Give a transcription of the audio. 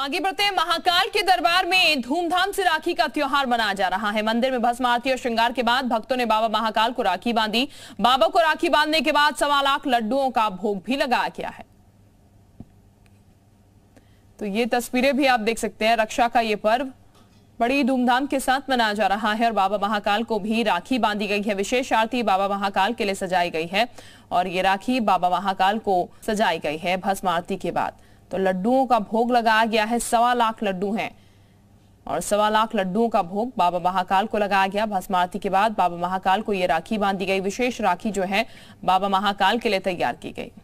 आगे बढ़ते हैं महाकाल के दरबार में धूमधाम से राखी का त्योहार मनाया जा रहा है मंदिर में भस्म आरती और श्रृंगार के बाद भक्तों ने बाबा महाकाल को राखी बांधी बाबा को राखी बांधने के बाद सवा लाख लड्डुओं का भोग भी लगाया गया है तो ये तस्वीरें भी आप देख सकते हैं रक्षा का ये पर्व बड़ी धूमधाम के साथ मनाया जा रहा है और बाबा महाकाल को भी राखी बांधी गई है विशेष आरती बाबा महाकाल के लिए सजाई गई है और ये राखी बाबा महाकाल को सजाई गई है भस्म आरती के बाद तो लड्डुओं का भोग लगाया गया है सवा लाख लड्डू हैं और सवा लाख लड्डुओं का भोग बाबा महाकाल को लगाया गया भस्म आरती के बाद बाबा महाकाल को ये राखी बांधी गई विशेष राखी जो है बाबा महाकाल के लिए तैयार की गई